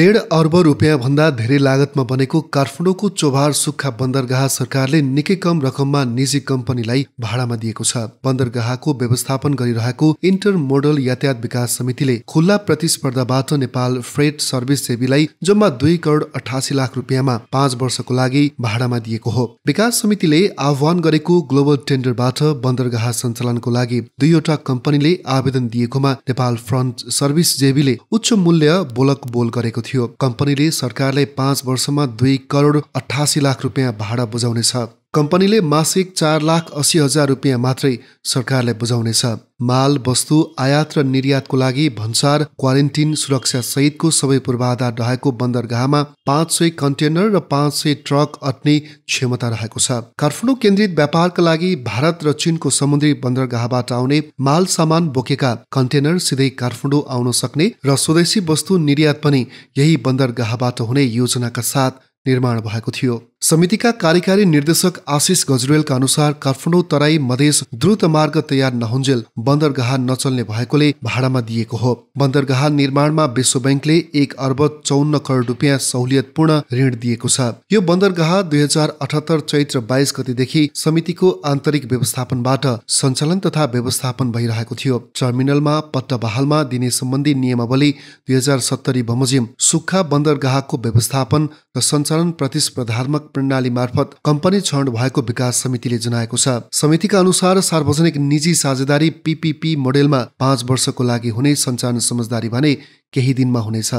डेढ अर्ब रुपियाँभन्दा धेरै लागतमा बनेको काठमाडौँको चोभार सुक्खा बन्दरगाह सरकारले निकै कम रकममा निजी कम्पनीलाई भाडामा दिएको छ बन्दरगाहको व्यवस्थापन गरिरहेको इन्टर मोडल यातायात विकास समितिले खुल्ला प्रतिस्पर्धाबाट नेपाल फ्रेट सर्भिस सेवीलाई जम्मा दुई करोड अठासी लाख रुपियाँमा पाँच वर्षको लागि भाडामा दिएको हो विकास समितिले आह्वान गरेको ग्लोबल टेन्डरबाट बन्दरगाह सञ्चालनको लागि दुईवटा कम्पनीले आवेदन दिएकोमा नेपाल फ्रन्ट सर्भिस जेबीले उच्च मूल्य बोलक बोल गरेको थियो थियो कम्पनीले सरकारलाई पाँच वर्षमा दुई करोड अठासी लाख रुपियाँ भाडा बुझाउनेछ कम्पनीले मासिक चार लाख अस्सी हजार रुपियाँ मात्रै सरकारलाई बुझाउनेछ माल वस्तु आयात र निर्यातको लागि भन्सार क्वारेन्टिन सहितको सबै पूर्वाधार रहेको बन्दरगाहमा पाँच सय कन्टेनर र पाँच सय ट्रक अट्ने क्षमता रहेको छ काठमाडौँ केन्द्रित व्यापारका लागि भारत र चीनको समुद्री बन्दरगाहबाट आउने माल सामान बोकेका कन्टेनर सिधै काठमाडौँ आउन सक्ने र स्वदेशी वस्तु निर्यात पनि यही बन्दरगाहबाट हुने योजनाका साथ निर्माण भएको थियो समितिका कार्यकारी निर्देशक आशिष गजरेलका अनुसार काठमाडौँ तराई मधेस द्रुत मार्ग तयार नहुन्जेल बन्दरगाह नचल्ने भएकोले भाडामा दिएको हो बन्दरगाह निर्माणमा विश्व ब्याङ्कले एक अर्ब चौन्न करोड रुपियाँ सहुलियतपूर्ण ऋण दिएको छ यो बन्दरगाह दुई हजार अठहत्तर चैत्र बाइस गतिदेखि समितिको आन्तरिक व्यवस्थापनबाट सञ्चालन तथा व्यवस्थापन भइरहेको थियो टर्मिनलमा पट्टा बहालमा दिने सम्बन्धी नियमावली दुई हजार सत्तरी बमोजिम सुक्खा बन्दरगाहको व्यवस्थापन र सञ्चालन प्रतिस्पर्धात्मक प्रणाली मार्फत कम्पनी क्षण भएको विकास समितिले जनाएको छ समितिका अनुसार सार्वजनिक निजी साझेदारी पिपिपी मोडेलमा पाँच वर्षको लागि हुने सञ्चालन समझदारी भने केही दिनमा हुनेछ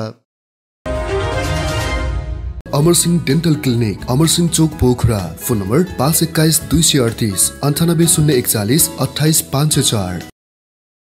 अमरसिंह डेन्टल क्लिनिक अमरसिंह चोक पोखरा फोन नम्बर पाँच एक्काइस दुई सय अडतिस अन्ठानब्बे शून्य एकचालिस अठाइस पाँच सय चार